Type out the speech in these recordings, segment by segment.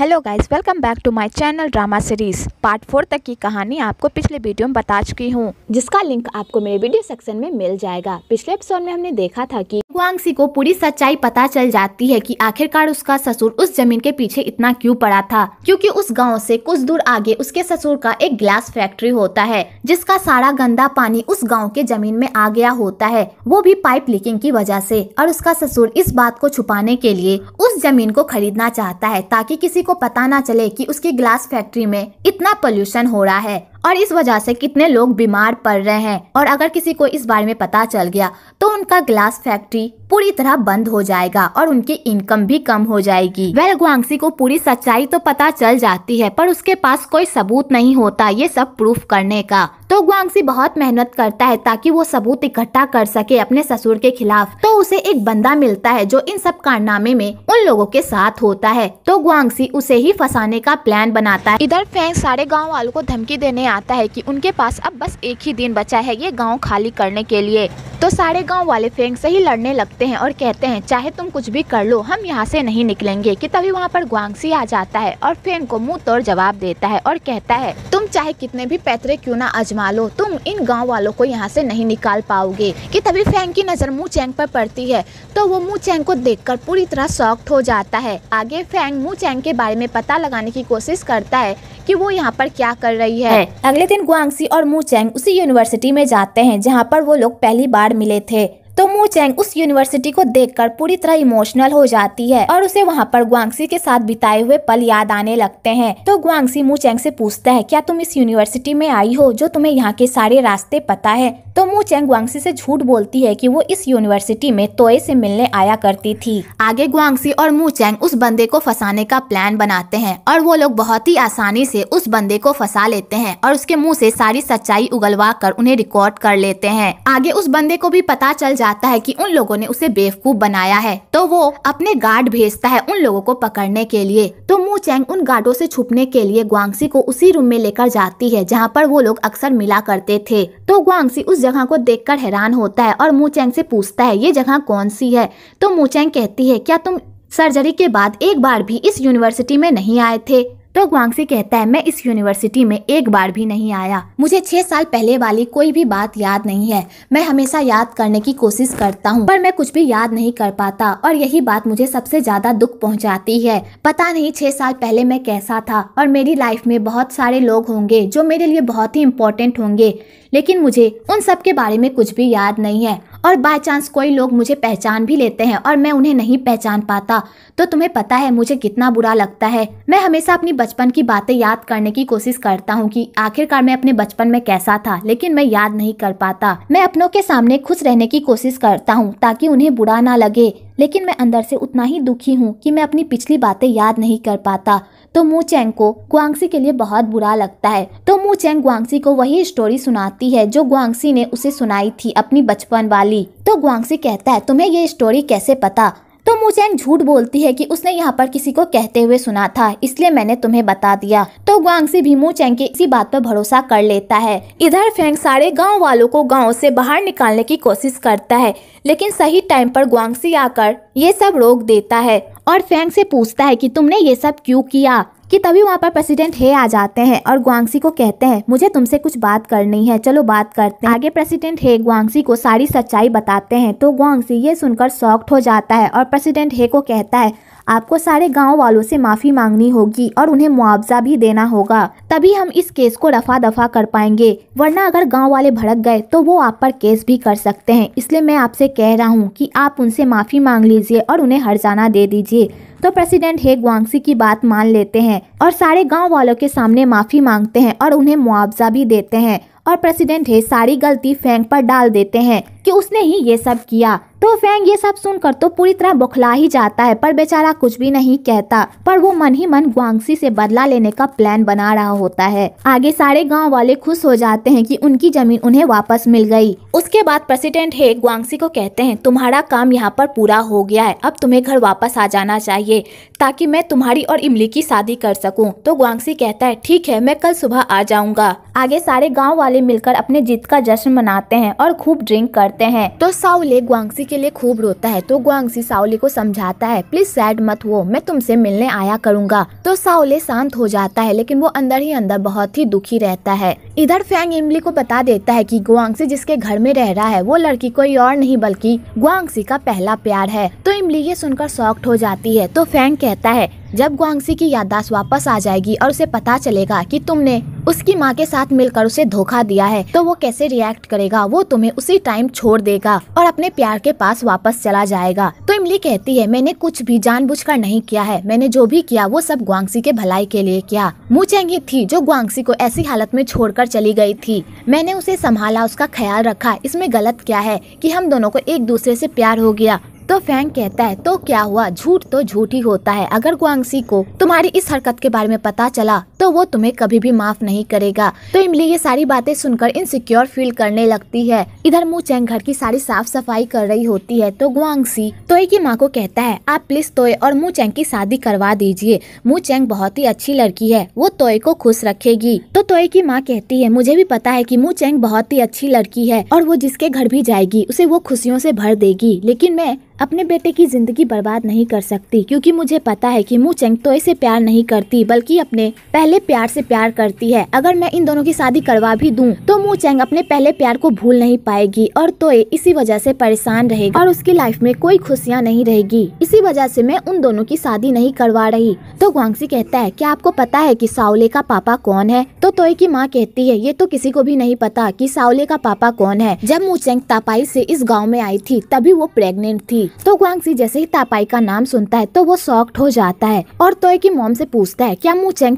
Hello guys welcome back to my channel drama series part four तक की कहानी आपको पिछले वीडियो में बता चुकी हूँ जिसका लिंक आपको मेरे वीडियो सेक्शन में मिल जाएगा पिछले एपिसोड में हमने देखा था कि वांगसी को पूरी सच्चाई पता चल जाती है कि आखिरकार उसका ससुर उस जमीन के पीछे इतना क्यों पड़ा था क्योंकि उस गांव से कुछ दूर आगे उसके ससुर का एक ग्लास फैक्ट्री होता है जिसका सारा गंदा पानी उस गांव के जमीन में आ गया होता है वो भी पाइप लीकिंग की वजह से और उसका ससुर इस बात को छुपाने के लिए उस जमीन को खरीदना चाहता है ताकि किसी को पता ना चले कि उसकी ग्लास फैक्ट्री में इतना पोल्यूशन हो रहा है और इस वजह से कितने लोग बीमार पड़ रहे हैं और अगर किसी को इस बारे में पता चल गया तो उनका ग्लास फैक्ट्री पूरी तरह बंद हो जाएगा और उनकी इनकम भी कम हो जाएगी वेल गुआंगसी को पूरी सच्चाई तो पता चल जाती है पर उसके पास कोई सबूत नहीं होता ये सब प्रूफ करने का तो गुआंगसी बहुत मेहनत करता है ताकि वो सबूत इकट्ठा कर सके अपने ससुर के खिलाफ तो उसे एक बंदा मिलता है जो इन सब कारनामे में उन लोगों के साथ होता है तो गुआंगसी उसे ही फंसाने का प्लान बनाता है इधर फैंस सारे गाँव वालों को धमकी देने आता है कि उनके पास अब बस एक ही दिन बचा है ये गांव खाली करने के लिए तो सारे गांव वाले फेंग से ही लड़ने लगते हैं और कहते हैं चाहे तुम कुछ भी कर लो हम यहाँ से नहीं निकलेंगे कि तभी वहाँ पर ग्वांगसी आ जाता है और फेंग को मुंह तोड़ जवाब देता है और कहता है तुम चाहे कितने भी पैतरे क्यों ना अजमा लो तुम इन गांव वालों को यहाँ से नहीं निकाल पाओगे कि तभी फेंग की नज़र मुँह चैंग पर पड़ती है तो वो मुँह चैंग को कर पूरी तरह सॉफ्ट हो जाता है आगे फेंग मुँह चैंग के बारे में पता लगाने की कोशिश करता है कि वो यहाँ पर क्या कर रही है, है। अगले दिन गुआंगसी और मू चैंग उसी यूनिवर्सिटी में जाते हैं जहाँ पर वो लोग पहली बार मिले थे तो मू चैंग उस यूनिवर्सिटी को देखकर पूरी तरह इमोशनल हो जाती है और उसे वहाँ पर ग्वांगसी के साथ बिताए हुए पल याद आने लगते हैं तो ग्वांगसी मू चैंग से पूछता है क्या तुम इस यूनिवर्सिटी में आई हो जो तुम्हें यहाँ के सारे रास्ते पता है तो मू चैंग ग्वांगसी से झूठ बोलती है कि वो इस यूनिवर्सिटी में तोए से मिलने आया करती थी आगे ग्वांगसी और मू चैंग उस बंदे को फंसाने का प्लान बनाते हैं और वो लोग बहुत ही आसानी से उस बंदे को फंसा लेते हैं और उसके मुंह से सारी सच्चाई उगलवा कर उन्हें रिकॉर्ड कर लेते हैं आगे उस बंदे को भी पता चल जाता है कि उन लोगों ने उसे बेवकूफ बनाया है तो वो अपने गार्ड भेजता है उन लोगों को पकड़ने के लिए तो मू चैंग उन गार्डों से छुपने के लिए ग्वांगसी को उसी रूम में लेकर जाती है जहाँ पर वो लोग अक्सर मिला करते थे तो ग्वांगसी उस जगह को कर हैरान होता है और मू चैंग से पूछता है ये जगह कौन सी है तो मू चैंग कहती है क्या तुम सर्जरी के बाद एक बार भी इस यूनिवर्सिटी में नहीं आए थे तो ग्वांगसी कहता है मैं इस यूनिवर्सिटी में एक बार भी नहीं आया मुझे छह साल पहले वाली कोई भी बात याद नहीं है मैं हमेशा याद करने की कोशिश करता हूँ पर मैं कुछ भी याद नहीं कर पाता और यही बात मुझे सबसे ज्यादा दुख पहुँचाती है पता नहीं छह साल पहले मैं कैसा था और मेरी लाइफ में बहुत सारे लोग होंगे जो मेरे लिए बहुत ही इम्पोर्टेंट होंगे लेकिन मुझे उन सब के बारे में कुछ भी याद नहीं है और बाय चांस कोई लोग मुझे पहचान भी लेते हैं और मैं उन्हें नहीं पहचान पाता तो तुम्हें पता है मुझे कितना बुरा लगता है मैं हमेशा अपनी बचपन की बातें याद करने की कोशिश करता हूँ कि आखिरकार मैं अपने बचपन में कैसा था लेकिन मैं याद नहीं कर पाता मैं अपनों के सामने खुश रहने की कोशिश करता हूँ ताकि उन्हें बुरा ना लगे लेकिन मैं अंदर से उतना ही दुखी हूँ कि मैं अपनी पिछली बातें याद नहीं कर पाता तो मू चैंग को ग्वांगसी के लिए बहुत बुरा लगता है तो मू चैंग ग्वांगसी को वही स्टोरी सुनाती है जो ग्वांगसी ने उसे सुनाई थी अपनी बचपन वाली तो ग्वांगसी कहता है तुम्हें ये स्टोरी कैसे पता तो चैंग झूठ बोलती है कि उसने यहाँ पर किसी को कहते हुए सुना था इसलिए मैंने तुम्हें बता दिया तो ग्वांगसी भी मुचैंग की इसी बात पर भरोसा कर लेता है इधर फेंग सारे गांव वालों को गांव से बाहर निकालने की कोशिश करता है लेकिन सही टाइम पर ग्वांगसी आकर ये सब रोक देता है और फेंग से पूछता है कि तुमने ये सब क्यों किया कि तभी वहाँ पर प्रेसिडेंट हे आ जाते हैं और ग्वांगसी को कहते हैं मुझे तुमसे कुछ बात करनी है चलो बात करते हैं आगे प्रेसिडेंट हे ग्वांगसी को सारी सच्चाई बताते हैं तो ग्वांगसी ये सुनकर सॉक्ट हो जाता है और प्रेसिडेंट हे को कहता है आपको सारे गाँव वालों से माफ़ी मांगनी होगी और उन्हें मुआवजा भी देना होगा तभी हम इस केस को रफा दफा कर पाएंगे वरना अगर गाँव वाले भड़क गए तो वो आप पर केस भी कर सकते हैं इसलिए मैं आपसे कह रहा हूँ कि आप उनसे माफ़ी मांग लीजिए और उन्हें हरजाना दे दीजिए तो प्रेसिडेंट हे ग्वांगसी की बात मान लेते हैं और सारे गाँव वालों के सामने माफ़ी मांगते हैं और उन्हें मुआवजा भी देते हैं और प्रेसिडेंट हे सारी गलती फेंक पर डाल देते हैं कि उसने ही ये सब किया तो फैंग ये सब सुनकर तो पूरी तरह बौखला ही जाता है पर बेचारा कुछ भी नहीं कहता पर वो मन ही मन ग्वांगसी से बदला लेने का प्लान बना रहा होता है आगे सारे गांव वाले खुश हो जाते हैं कि उनकी जमीन उन्हें वापस मिल गई उसके बाद प्रेसिडेंट हे ग्वांगसी को कहते हैं तुम्हारा काम यहाँ पर पूरा हो गया है अब तुम्हें घर वापस आ जाना चाहिए ताकि मैं तुम्हारी और इमली की शादी कर सकूँ तो ग्वांगसी कहता है ठीक है मैं कल सुबह आ जाऊंगा आगे सारे गाँव वाले मिलकर अपने जीत का जश्न मनाते हैं और खूब ड्रिंक करते करते हैं तो साउले ग्वांगसी के लिए खूब रोता है तो ग्वांगसी साउले को समझाता है प्लीज सैड मत हो मैं तुमसे मिलने आया करूँगा तो साउले शांत हो जाता है लेकिन वो अंदर ही अंदर बहुत ही दुखी रहता है इधर फैंग इमली को बता देता है कि ग्वांगसी जिसके घर में रह रहा है वो लड़की कोई और नहीं बल्कि ग्वांगसी का पहला प्यार है तो इमली ये सुनकर सॉक्ट हो जाती है तो फैंग कहता है जब ग्वांगसी की याददाश्त वापस आ जाएगी और उसे पता चलेगा कि तुमने उसकी माँ के साथ मिलकर उसे धोखा दिया है तो वो कैसे रिएक्ट करेगा वो तुम्हें उसी टाइम छोड़ देगा और अपने प्यार के पास वापस चला जाएगा तो इमली कहती है मैंने कुछ भी जानबूझकर नहीं किया है मैंने जो भी किया वो सब ग्वांगसी के भलाई के लिए किया मुचेंगी थी जो ग्वांगसी को ऐसी हालत में छोड़कर चली गई थी मैंने उसे संभाला उसका ख्याल रखा इसमें गलत क्या है कि हम दोनों को एक दूसरे से प्यार हो गया तो फैंग कहता है तो क्या हुआ झूठ तो झूठ ही होता है अगर गुआंगसी को तुम्हारी इस हरकत के बारे में पता चला तो वो तुम्हें कभी भी माफ नहीं करेगा तो इमली ये सारी बातें सुनकर इनसिक्योर फील करने लगती है इधर मुँह चैंग घर की सारी साफ सफाई कर रही होती है तो गुआंगसी तोये की माँ को कहता है आप प्लीज तोय और मुँह चैंग की शादी करवा दीजिए मुँह चैंग बहुत ही अच्छी लड़की है वो तोये को खुश रखेगी तो तोये की माँ कहती है मुझे भी पता है की मुँह चैंग बहुत ही अच्छी लड़की है और वो जिसके घर भी जाएगी उसे वो खुशियों से भर देगी लेकिन मैं अपने बेटे की जिंदगी बर्बाद नहीं कर सकती क्योंकि मुझे पता है कि मुँह चैंग तोये से प्यार नहीं करती बल्कि अपने पहले पहले प्यार से प्यार करती है अगर मैं इन दोनों की शादी करवा भी दूं तो मू चैंग अपने पहले प्यार को भूल नहीं पाएगी और तो इसी वजह से परेशान रहेगी और उसकी लाइफ में कोई खुशियाँ नहीं रहेगी इसी वजह से मैं उन दोनों की शादी नहीं करवा रही तो ग्वांगसी कहता है क्या आपको पता है कि सावले का पापा कौन है तो तोय की माँ कहती है ये तो किसी को भी नहीं पता कि सावले का पापा कौन है जब चैंग तापाई से इस गाँव में आई थी तभी वो प्रेगनेंट थी तो ग्वांगसी जैसे ही तापाई का नाम सुनता है तो वो शॉक्ट हो जाता है और तोये की मोम से पूछता है क्या चैंग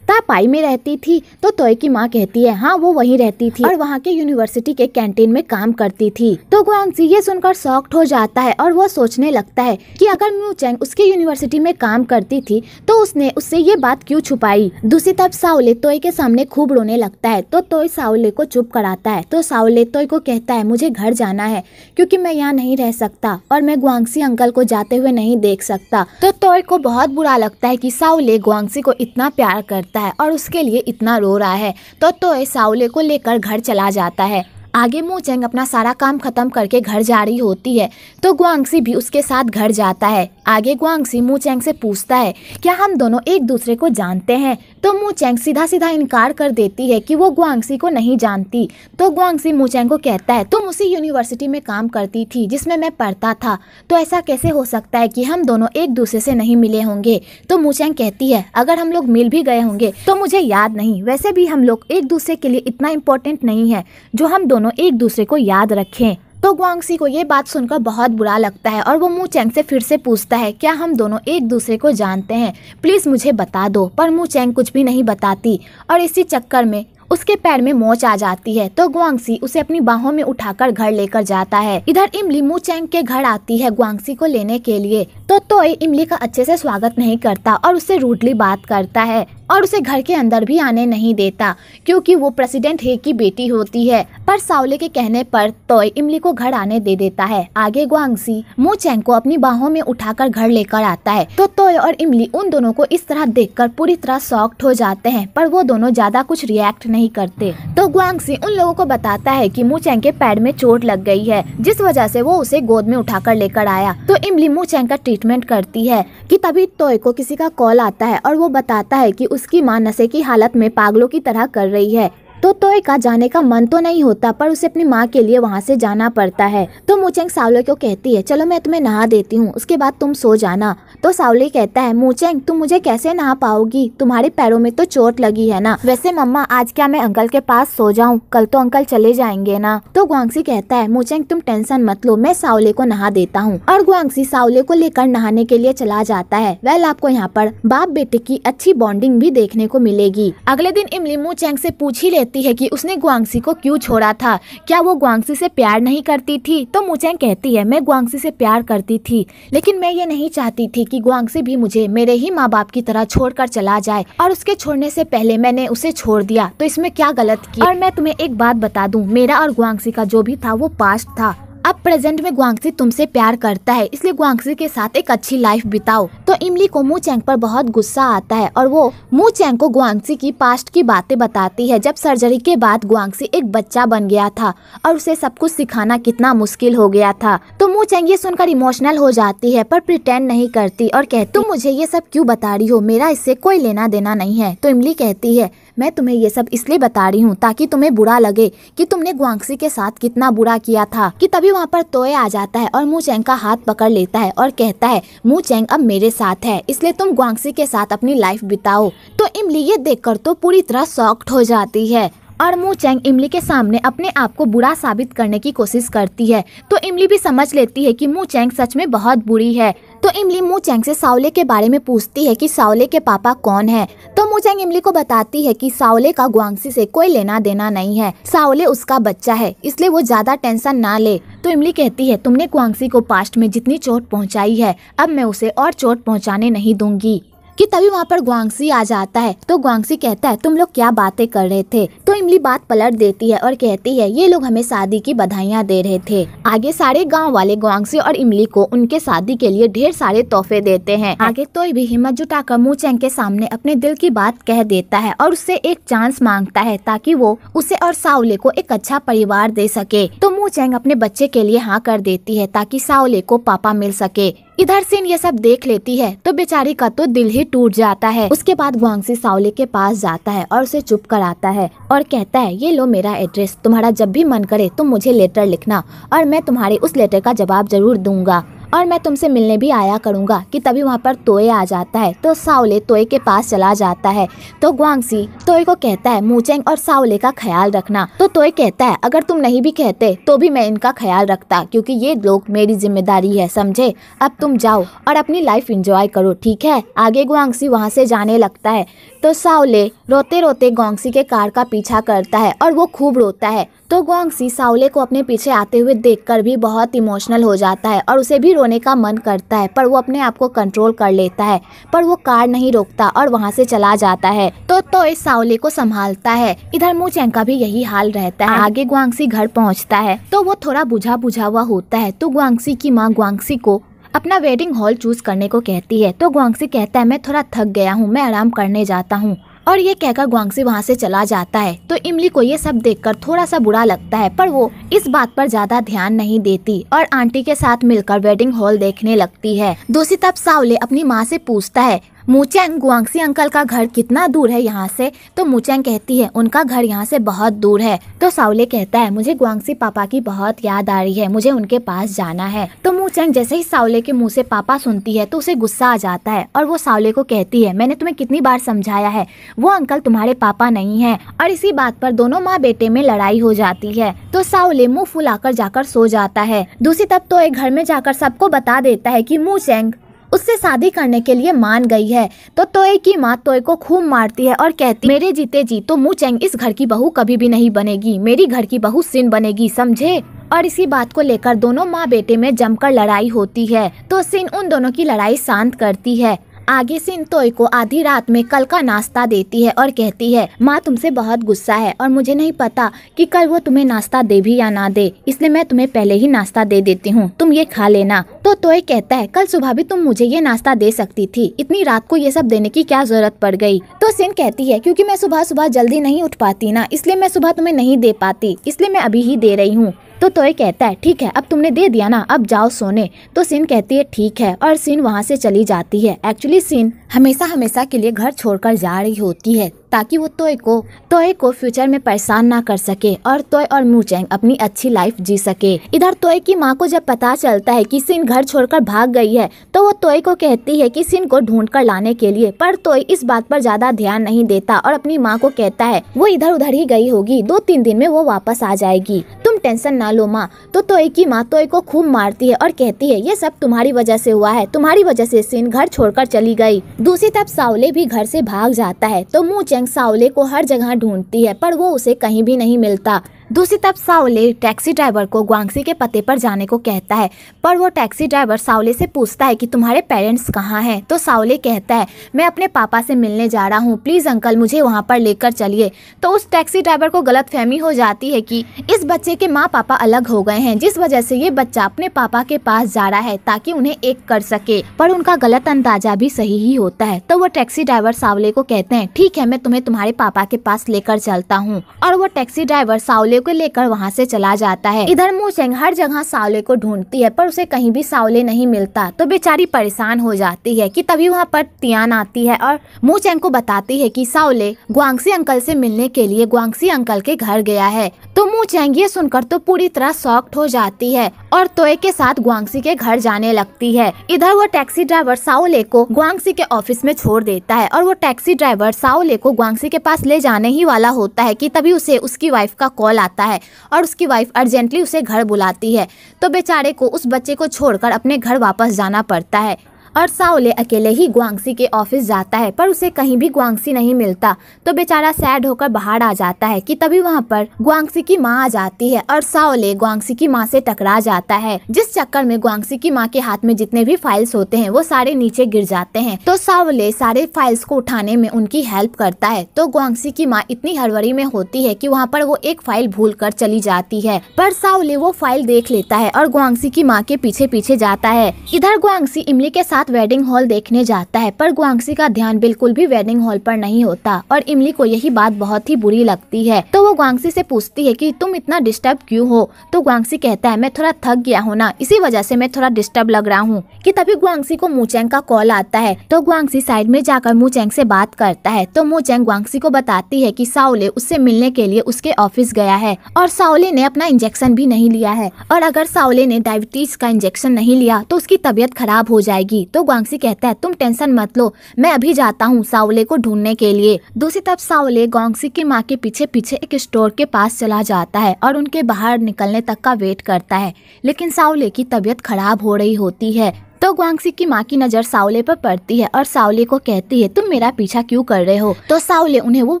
पाई में रहती थी तो तोय की माँ कहती है हाँ वो वहीं रहती थी और वहाँ के यूनिवर्सिटी के कैंटीन में काम करती थी तो गुआंगसी ये सुनकर सॉक्ट हो जाता है और वो सोचने लगता है कि अगर म्यू चैंग उसके यूनिवर्सिटी में काम करती थी तो उसने उससे ये बात क्यों छुपाई दूसरी तरफ सावले तोय के सामने खूब रोने लगता है तो तोय सावले को चुप कराता है तो सावले तोय को कहता है मुझे घर जाना है क्योंकि मैं यहाँ नहीं रह सकता और मैं गुआंगसी अंकल को जाते हुए नहीं देख सकता तो तोय को बहुत बुरा लगता है कि सावले गुआंगसी को इतना प्यार करता है और उसके लिए इतना रो रहा है तो तोय सावले को लेकर घर चला जाता है आगे मो चेंग अपना सारा काम खत्म करके घर जा रही होती है तो गुआंगसी भी उसके साथ घर जाता है आगे गुआंगसी मो चेंग से पूछता है क्या हम दोनों एक दूसरे को जानते हैं तो मो चेंग सीधा सीधा इनकार कर देती है कि वो गुआंगसी को नहीं जानती तो गुआंगसी मो चेंग को कहता है तुम उसी यूनिवर्सिटी में काम करती थी जिसमें मैं पढ़ता था तो ऐसा कैसे हो सकता है कि हम दोनों एक दूसरे से नहीं मिले होंगे तो मुचैंग कहती है अगर हम लोग मिल भी गए होंगे तो मुझे याद नहीं वैसे भी हम लोग एक दूसरे के लिए इतना इम्पोर्टेंट नहीं है जो हम दोनों दोनों एक दूसरे को याद रखें तो ग्वांगसी को ये बात सुनकर बहुत बुरा लगता है और वो मुँह चैंग से फिर से पूछता है क्या हम दोनों एक दूसरे को जानते हैं प्लीज़ मुझे बता दो पर मुँह चैंग कुछ भी नहीं बताती और इसी चक्कर में उसके पैर में मोच आ जाती है तो ग्वांगसी उसे अपनी बाहों में उठाकर घर लेकर जाता है इधर इमली मू चैंग के घर आती है ग्वांगसी को लेने के लिए तो तोय इमली का अच्छे से स्वागत नहीं करता और उससे रूडली बात करता है और उसे घर के अंदर भी आने नहीं देता क्योंकि वो प्रेसिडेंट हे की बेटी होती है पर सावले के कहने पर तोय इमली को घर आने दे देता है आगे ग्वांगसी मो चैंग को अपनी बाहों में उठाकर घर लेकर आता है तो तोय और इमली उन दोनों को इस तरह देख पूरी तरह सॉक्ट हो जाते हैं पर वो दोनों ज्यादा कुछ रिएक्ट नहीं करते तो ग्वांगसी उन लोगों को बताता है कि चैंग के पैर में चोट लग गई है जिस वजह से वो उसे गोद में उठाकर लेकर आया तो इमली मुचैंग का ट्रीटमेंट करती है कि तभी तोय को किसी का कॉल आता है और वो बताता है कि उसकी माँ नशे की हालत में पागलों की तरह कर रही है तो तोय का जाने का मन तो नहीं होता पर उसे अपनी माँ के लिए वहाँ से जाना पड़ता है तो मुचेंग सावले को कहती है चलो मैं तुम्हें नहा देती हूँ उसके बाद तुम सो जाना तो सावले कहता है मुचेंग तुम मुझे कैसे नहा पाओगी तुम्हारे पैरों में तो चोट लगी है ना वैसे मम्मा आज क्या मैं अंकल के पास सो जाऊँ कल तो अंकल चले जाएंगे ना तो गुआंगसी कहता है मुचेंग तुम टेंशन मत लो मैं सावले को नहा देता हूँ और ग्वांगसी सावले को लेकर नहाने के लिए चला जाता है वेल आपको यहाँ पर बाप बेटे की अच्छी बॉन्डिंग भी देखने को मिलेगी अगले दिन इमली मुचेंग से पूछ ही लेते सकती है कि उसने ग्वांगसी को क्यों छोड़ा था क्या वो ग्वांगसी से प्यार नहीं करती थी तो मुचैंग कहती है मैं ग्वांगसी से प्यार करती थी लेकिन मैं ये नहीं चाहती थी कि ग्वांगसी भी मुझे मेरे ही माँ बाप की तरह छोड़कर चला जाए और उसके छोड़ने से पहले मैंने उसे छोड़ दिया तो इसमें क्या गलत किया और मैं तुम्हें एक बात बता दूँ मेरा और ग्वांगसी का जो भी था वो पास्ट था अब प्रेजेंट में ग्वांगसी तुमसे प्यार करता है इसलिए ग्वांगसी के साथ एक अच्छी लाइफ बिताओ तो इमली को मू चैंग पर बहुत गुस्सा आता है और वो मू चैंग को ग्वांगसी की पास्ट की बातें बताती है जब सर्जरी के बाद ग्वांगसी एक बच्चा बन गया था और उसे सब कुछ सिखाना कितना मुश्किल हो गया था तो मू चैंग ये सुनकर इमोशनल हो जाती है पर प्रिटेंड नहीं करती और कहती तुम मुझे ये सब क्यूँ बता रही हो मेरा इससे कोई लेना देना नहीं है तो इमली कहती है मैं तुम्हें ये सब इसलिए बता रही हूँ ताकि तुम्हें बुरा लगे कि तुमने ग्वांगसी के साथ कितना बुरा किया था कि तभी वहाँ पर तोए आ जाता है और मुँह चैंग का हाथ पकड़ लेता है और कहता है मुँह चैंग अब मेरे साथ है इसलिए तुम ग्वांगसी के साथ अपनी लाइफ बिताओ तो इमली ये कर तो पूरी तरह सॉक्ट हो जाती है और मू चैंग इमली के सामने अपने आप को बुरा साबित करने की कोशिश करती है तो इमली भी समझ लेती है कि मू चैंग सच में बहुत बुरी है तो इमली मूचैंग से सावले के बारे में पूछती है कि सावले के पापा कौन है तो चैंग इमली को बताती है कि सावले का गुआंगसी से कोई लेना देना नहीं है सावले उसका बच्चा है इसलिए वो ज्यादा टेंशन ना ले तो इमली कहती है तुमने गुआंगसी को पास्ट में जितनी चोट पहुंचाई है अब मैं उसे और चोट पहुंचाने नहीं दूंगी कि तभी वहाँ पर ग्वांगसी आ जाता है तो ग्वांगसी कहता है तुम लोग क्या बातें कर रहे थे तो इमली बात पलट देती है और कहती है ये लोग हमें शादी की बधाइयाँ दे रहे थे आगे सारे गाँव वाले ग्वांगसी और इमली को उनके शादी के लिए ढेर सारे तोहफे देते हैं आगे तो भी हिम्मत मुँह चैंग के सामने अपने दिल की बात कह देता है और उससे एक चांस मांगता है ताकि वो उसे और सावले को एक अच्छा परिवार दे सके तो चैंग अपने बच्चे के लिए हाँ कर देती है ताकि सावले को पापा मिल सके इधर सिन ये सब देख लेती है तो बेचारी का तो दिल ही टूट जाता है उसके बाद ग्वांगसी सावले के पास जाता है और उसे चुप कराता है और कहता है ये लो मेरा एड्रेस तुम्हारा जब भी मन करे तुम तो मुझे लेटर लिखना और मैं तुम्हारे उस लेटर का जवाब जरूर दूंगा और मैं तुमसे मिलने भी आया करूँगा कि तभी वहाँ पर तोए आ जाता है तो सावले तोए के पास चला जाता है तो ग्वांगसी तोए को कहता है मूचेंग और सावले का ख्याल रखना तो तोए कहता है अगर तुम नहीं भी कहते तो भी मैं इनका ख्याल रखता क्योंकि ये लोग मेरी जिम्मेदारी है समझे अब तुम जाओ और अपनी लाइफ इंजॉय करो ठीक है आगे गुआंगसी वहाँ से जाने लगता है तो सावले रोते रोते गोंगसी के कार का पीछा करता है और वो खूब रोता है तो गोंगसी सावले को अपने पीछे आते हुए देखकर भी बहुत इमोशनल हो जाता है और उसे भी रोने का मन करता है पर वो अपने आप को कंट्रोल कर लेता है पर वो कार नहीं रोकता और वहाँ से चला जाता है तो तो इस सावले को संभालता है इधर मुँह चैंग का भी यही हाल रहता है आगे ग्वांगसी घर पहुँचता है तो वो थोड़ा बुझा बुझा हुआ होता है तो ग्वांगसी की माँ ग्वांगसी को अपना वेडिंग हॉल चूज करने को कहती है तो ग्वांगसी कहता है मैं थोड़ा थक गया हूँ मैं आराम करने जाता हूँ और ये कहकर ग्वांगसी वहाँ से चला जाता है तो इमली को ये सब देखकर थोड़ा सा बुरा लगता है पर वो इस बात पर ज्यादा ध्यान नहीं देती और आंटी के साथ मिलकर वेडिंग हॉल देखने लगती है दूसरी तरफ सावले अपनी माँ से पूछता है मूचैंग गुआंगसी अंकल का घर कितना दूर है यहाँ से तो मूचैंग कहती है उनका घर यहाँ से बहुत दूर है तो सावले कहता है मुझे गुआंगसी पापा की बहुत याद आ रही है मुझे उनके पास जाना है तो मूचैंग जैसे ही सावले के मुँह से पापा सुनती है तो उसे गुस्सा आ जाता है और वो सावले को कहती है मैंने तुम्हें कितनी बार समझाया है वो अंकल तुम्हारे पापा नहीं है और इसी बात पर दोनों माँ बेटे में लड़ाई हो जाती है तो सावले मुँह फुलाकर जाकर सो जाता है दूसरी तब तो एक घर में जाकर सबको बता देता है की मूचैंग उससे शादी करने के लिए मान गई है तो तोए की माँ तोए को खूब मारती है और कहती मेरे जीते जी तो मुँह चैंग इस घर की बहू कभी भी नहीं बनेगी मेरी घर की बहू सिन बनेगी समझे और इसी बात को लेकर दोनों माँ बेटे में जमकर लड़ाई होती है तो सिन उन दोनों की लड़ाई शांत करती है आगे सिंतोई को आधी रात में कल का नाश्ता देती है और कहती है माँ तुमसे बहुत गुस्सा है और मुझे नहीं पता कि कल वो तुम्हें नाश्ता दे भी या ना दे इसलिए मैं तुम्हें पहले ही नाश्ता दे देती हूँ तुम ये खा लेना तो तोय कहता है कल सुबह भी तुम मुझे ये नाश्ता दे सकती थी इतनी रात को ये सब देने की क्या जरूरत पड़ गयी तो सिंह कहती है क्यूँकी मैं सुबह सुबह जल्दी नहीं उठ पाती ना इसलिए मैं सुबह तुम्हें नहीं दे पाती इसलिए मैं अभी ही दे रही हूँ तो तोय कहता है ठीक है अब तुमने दे दिया ना अब जाओ सोने तो सिन कहती है ठीक है और सिन वहाँ से चली जाती है एक्चुअली सिन हमेशा हमेशा के लिए घर छोड़कर जा रही होती है ताकि वो तोय को तोय को फ्यूचर में परेशान ना कर सके और तोय और मूचैंग अपनी अच्छी लाइफ जी सके इधर तोय की माँ को जब पता चलता है कि सिन घर छोड़कर भाग गई है तो वो तोय को कहती है कि सिन को ढूंढ कर लाने के लिए पर तोय इस बात पर ज्यादा ध्यान नहीं देता और अपनी माँ को कहता है वो इधर उधर ही गई होगी दो तीन दिन में वो वापस आ जाएगी तुम टेंशन ना लो माँ तो तोय की माँ तोय को खूब मारती है और कहती है ये सब तुम्हारी वजह ऐसी हुआ है तुम्हारी वजह ऐसी सिन घर छोड़ चली गयी दूसरी तरफ सावले भी घर ऐसी भाग जाता है तो मुँह सावले को हर जगह ढूंढती है पर वो उसे कहीं भी नहीं मिलता दूसरी तरफ सावले टैक्सी ड्राइवर को ग्वांगसी के पते पर जाने को कहता है पर वो टैक्सी ड्राइवर सावले से पूछता है कि तुम्हारे पेरेंट्स कहाँ हैं तो सावले कहता है मैं अपने पापा से मिलने जा रहा हूँ प्लीज़ अंकल मुझे वहाँ पर लेकर चलिए तो उस टैक्सी ड्राइवर को गलत फहमी हो जाती है कि इस बच्चे के माँ पापा अलग हो गए हैं जिस वजह से ये बच्चा अपने पापा के पास जा रहा है ताकि उन्हें एक कर सके पर उनका गलत अंदाजा भी सही ही होता है तो वो टैक्सी ड्राइवर सावले को कहते हैं ठीक है मैं तुम्हें तुम्हारे पापा के पास लेकर चलता हूँ और वो टैक्सी ड्राइवर सावले सावले को लेकर वहाँ से चला जाता है इधर मूसेंग हर जगह सावले को ढूंढती है पर उसे कहीं भी सावले नहीं मिलता तो बेचारी परेशान हो जाती है कि तभी वहाँ पर तियान आती है और मूचेंग को बताती है कि सावले ग्वांगसी अंकल से मिलने के लिए ग्वांगसी अंकल के घर गया है तो मु चैंग ये सुनकर तो पूरी तरह सॉक्ट हो जाती है और तोये के साथ ग्वांगसी के घर जाने लगती है इधर वो टैक्सी ड्राइवर साओले को ग्वांगसी के ऑफिस में छोड़ देता है और वो टैक्सी ड्राइवर साओले को ग्वांगसी के पास ले जाने ही वाला होता है कि तभी उसे उसकी वाइफ का कॉल आता है और उसकी वाइफ अर्जेंटली उसे घर बुलाती है तो बेचारे को उस बच्चे को छोड़कर अपने घर वापस जाना पड़ता है और साओले अकेले ही ग्वांगसी के ऑफिस जाता है पर उसे कहीं भी ग्वांगसी नहीं मिलता तो बेचारा सैड होकर बाहर आ जाता है कि तभी वहाँ पर ग्वांगसी की माँ आ जाती है और साओले ग्वांगसी की माँ से टकरा जाता है जिस चक्कर में ग्वांगसी की माँ के हाथ में जितने भी फाइल्स होते हैं वो सारे नीचे गिर जाते हैं तो साओले सारे फाइल्स को उठाने में उनकी हेल्प करता है तो ग्वांगसी की माँ इतनी हड़बड़ी में होती है की वहाँ पर वो एक फाइल भूल कर चली जाती है पर साओले वो फाइल देख लेता है और ग्वांगसी की माँ के पीछे पीछे जाता है इधर ग्वांगसी इमली के साथ साथ वेडिंग हॉल देखने जाता है पर गुआंगसी का ध्यान बिल्कुल भी वेडिंग हॉल पर नहीं होता और इमली को यही बात बहुत ही बुरी लगती है तो वो गुआंगसी से पूछती है कि तुम इतना डिस्टर्ब क्यों हो तो गुआंगसी कहता है मैं थोड़ा थक गया हूँ ना इसी वजह से मैं थोड़ा डिस्टर्ब लग रहा हूँ की तभी गुआंगसी को मुचैंग का कॉल आता है तो गुआंगसी साइड में जाकर मुचैंग से बात करता है तो मुचैंग गुआंगसी को बताती है की साओले उससे मिलने के लिए उसके ऑफिस गया है और साओले ने अपना इंजेक्शन भी नहीं लिया है और अगर साओले ने डायबिटीज का इंजेक्शन नहीं लिया तो उसकी तबीयत खराब हो जाएगी तो ग्वांगसी कहता है तुम टेंशन मत लो मैं अभी जाता हूँ सावले को ढूंढने के लिए दूसरी तरफ सावले गोंगसी की माँ के पीछे पीछे एक स्टोर के पास चला जाता है और उनके बाहर निकलने तक का वेट करता है लेकिन सावले की तबीयत खराब हो रही होती है तो ग्वांगसी की माँ की नज़र सावले पर पड़ती है और सावले को कहती है तुम मेरा पीछा क्यों कर रहे हो तो सावले उन्हें वो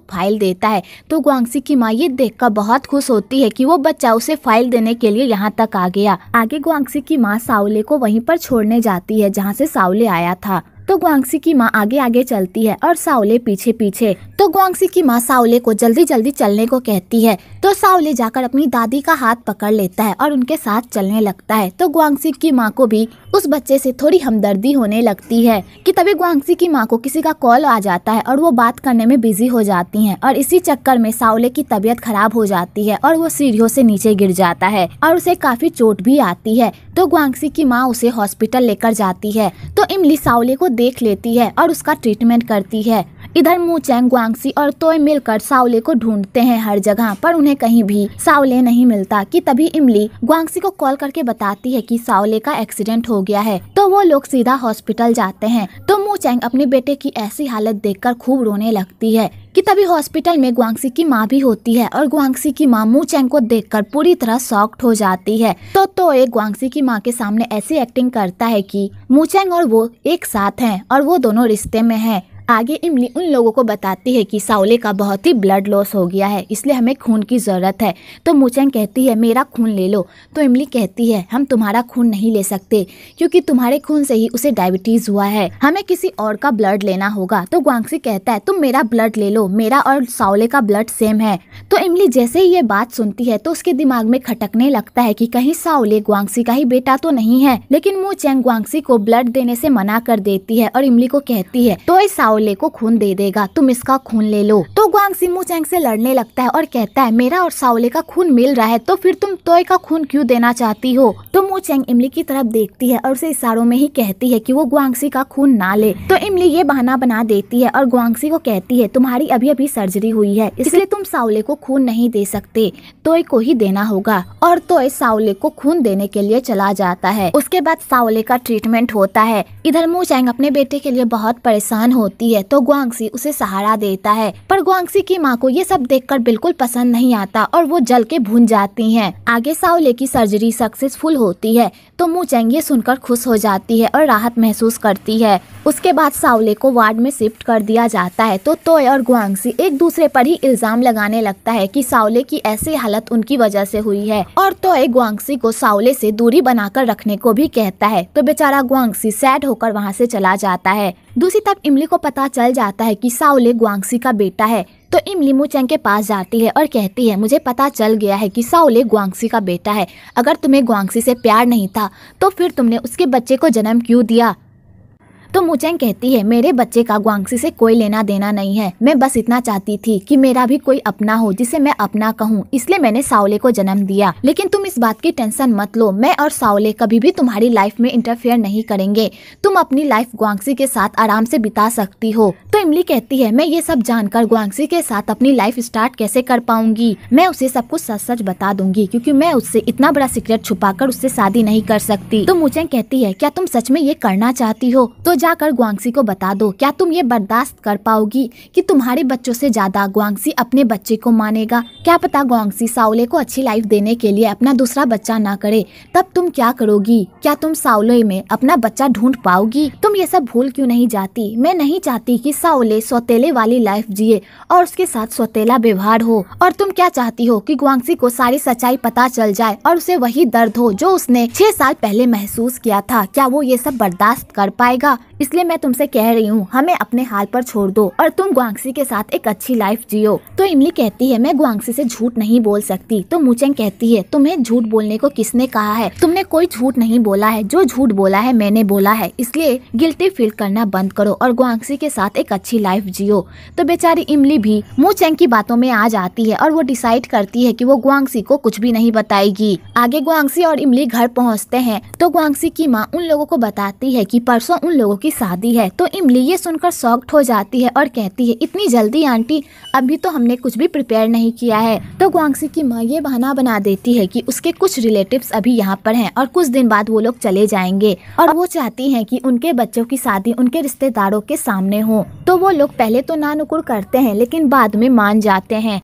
फाइल देता है तो ग्वांगसी की माँ ये कर बहुत खुश होती है की वो बच्चा उसे फाइल देने के लिए यहाँ तक आ गया आगे ग्वांगसी की माँ सावले को वहीं पर छोड़ने जाती है जहाँ से सावले आया था तो ग्वांगसी की माँ आगे आगे चलती है और सावले पीछे पीछे तो ग्वांगसी की माँ सावले को जल्दी जल्दी चलने को कहती है तो सावले जाकर अपनी दादी का हाथ पकड़ लेता है और उनके साथ चलने लगता है तो ग्वांगसी की माँ को भी उस बच्चे से थोड़ी हमदर्दी होने लगती है कि तभी ग्वांगसी की माँ को किसी का कॉल आ जाता है और वो बात करने में बिजी हो जाती हैं और इसी चक्कर में सावले की तबीयत खराब हो जाती है और वो सीढ़ियों से नीचे गिर जाता है और उसे काफी चोट भी आती है तो ग्वांगसी की माँ उसे हॉस्पिटल लेकर जाती है तो इमली सावले को देख लेती है और उसका ट्रीटमेंट करती है इधर चैंग ग्वांगसी और तोय मिलकर सावले को ढूंढते हैं हर जगह पर उन्हें कहीं भी सावले नहीं मिलता कि तभी इमली ग्वांगसी को कॉल करके बताती है कि सावले का एक्सीडेंट हो गया है तो वो लोग सीधा हॉस्पिटल जाते हैं तो चैंग अपने बेटे की ऐसी हालत कर खूब रोने लगती है कि तभी हॉस्पिटल में ग्वांगसी की माँ भी होती है और ग्वांगसी की माँ मू चैंग को कर पूरी तरह सॉक्ट हो जाती है तो तो एक ग्वांगसी की माँ के सामने ऐसी एक्टिंग करता है कि मू चैंग और वो एक साथ हैं और वो दोनों रिश्ते में हैं आगे इमली उन लोगों को बताती है कि सावले का बहुत ही ब्लड लॉस हो गया है इसलिए हमें खून की ज़रूरत है तो मुचैंग कहती है मेरा खून ले लो तो इमली कहती है हम तुम्हारा खून नहीं ले सकते क्योंकि तुम्हारे खून से ही उसे डायबिटीज़ हुआ है हमें किसी और का ब्लड लेना होगा तो ग्वांगसी कहता है तुम मेरा ब्लड ले लो मेरा और सावले का ब्लड सेम है तो इमली जैसे ही ये बात सुनती है तो उसके दिमाग में खटकने लगता है कि कहीं सावले ग्वांगसी का ही बेटा तो नहीं है लेकिन मुचैंग ग्वांगसी को ब्लड देने से मना कर देती है और इमली को कहती है तो इस सावले चावले को खून दे देगा तुम इसका खून ले लो तो ग्वांग सिमू चैंग से लड़ने लगता है और कहता है मेरा और सावले का खून मिल रहा है तो फिर तुम तोय का खून क्यों देना चाहती हो तो मू चैंग इमली की तरफ देखती है और उसे इशारों में ही कहती है कि वो ग्वांगसी का खून ना ले तो इमली ये बहाना बना देती है और ग्वांगसी को कहती है तुम्हारी अभी अभी सर्जरी हुई है इसलिए तुम सावले को खून नहीं दे सकते तोय को ही देना होगा और तोय सावले को खून देने के लिए चला जाता है उसके बाद सावले का ट्रीटमेंट होता है इधर मू चैंग अपने बेटे के लिए बहुत परेशान होती जाती है तो ग्वांगसी उसे सहारा देता है पर ग्वांगसी की माँ को ये सब देखकर बिल्कुल पसंद नहीं आता और वो जल के भून जाती है आगे सावले की सर्जरी सक्सेसफुल होती है तो चेंग ये सुनकर खुश हो जाती है और राहत महसूस करती है उसके बाद सावले को वार्ड में शिफ्ट कर दिया जाता है तो तोय और ग्वांगसी एक दूसरे पर ही इल्जाम लगाने लगता है कि सावले की ऐसी हालत उनकी वजह से हुई है और तोय ग्वांगसी को सावले से दूरी बनाकर रखने को भी कहता है तो बेचारा ग्वांगसी सैड होकर वहाँ से चला जाता है दूसरी तरफ इमली को पता चल जाता है कि साउले ग्वांगसी का बेटा है तो इमली मुचेंग के पास जाती है और कहती है मुझे पता चल गया है कि साउले ग्वांगसी का बेटा है अगर तुम्हें ग्वांगसी से प्यार नहीं था तो फिर तुमने उसके बच्चे को जन्म क्यों दिया तो मुचैंग कहती है मेरे बच्चे का ग्वांगसी से कोई लेना देना नहीं है मैं बस इतना चाहती थी कि मेरा भी कोई अपना हो जिसे मैं अपना कहूँ इसलिए मैंने सावले को जन्म दिया लेकिन तुम इस बात की टेंशन मत लो मैं और सावले कभी भी तुम्हारी लाइफ में इंटरफेयर नहीं करेंगे तुम अपनी लाइफ ग्वांगसी के साथ आराम से बिता सकती हो तो इमली कहती है मैं ये सब जानकर ग्वांगसी के साथ अपनी लाइफ स्टार्ट कैसे कर पाऊंगी मैं उसे सब कुछ सच सच बता दूंगी क्योंकि मैं उससे इतना बड़ा सीक्रेट छुपाकर उससे शादी नहीं कर सकती तो मुचैंग कहती है क्या तुम सच में ये करना चाहती हो तो जाकर ग्वांगसी को बता दो क्या तुम ये बर्दाश्त कर पाओगी कि तुम्हारे बच्चों से ज्यादा ग्वांगसी अपने बच्चे को मानेगा क्या पता ग्वांगसी सावले को अच्छी लाइफ देने के लिए अपना दूसरा बच्चा ना करे तब तुम क्या करोगी क्या तुम सावले में अपना बच्चा ढूंढ पाओगी तुम ये सब भूल क्यों नहीं जाती मैं नहीं चाहती की सावले सौतेले वाली लाइफ जिए और उसके साथ सौतेला व्यवहार हो और तुम क्या चाहती हो की ग्वांगसी को सारी सच्चाई पता चल जाए और उसे वही दर्द हो जो उसने छह साल पहले महसूस किया था क्या वो ये सब बर्दाश्त कर पाएगा इसलिए मैं तुमसे कह रही हूँ हमें अपने हाल पर छोड़ दो और तुम गुआंगसी के साथ एक अच्छी लाइफ जियो तो इमली कहती है मैं गुआंगसी से झूठ नहीं बोल सकती तो मुचेंग कहती है तुम्हें झूठ बोलने को किसने कहा है तुमने कोई झूठ नहीं बोला है जो झूठ बोला है मैंने बोला है इसलिए गिल्टी फील करना बंद करो और गुआंगसी के साथ एक अच्छी लाइफ जियो तो बेचारी इमली भी मुचेंग की बातों में आ जाती है और वो डिसाइड करती है की वो गुआंगसी को कुछ भी नहीं बताएगी आगे गुआंगसी और इमली घर पहुँचते हैं तो ग्वांगसी की माँ उन लोगों को बताती है की परसों उन लोगों की की शादी है तो इमली ये सुनकर सॉक्ट हो जाती है और कहती है इतनी जल्दी आंटी अभी तो हमने कुछ भी प्रिपेयर नहीं किया है तो ग्वांगसी की माँ ये बहाना बना देती है कि उसके कुछ रिलेटिव अभी यहाँ पर हैं और कुछ दिन बाद वो लोग चले जाएंगे और वो चाहती है की उनके बच्चों की शादी उनके रिश्तेदारों के सामने हो तो वो लोग पहले तो नानुकुर करते हैं लेकिन बाद में मान जाते हैं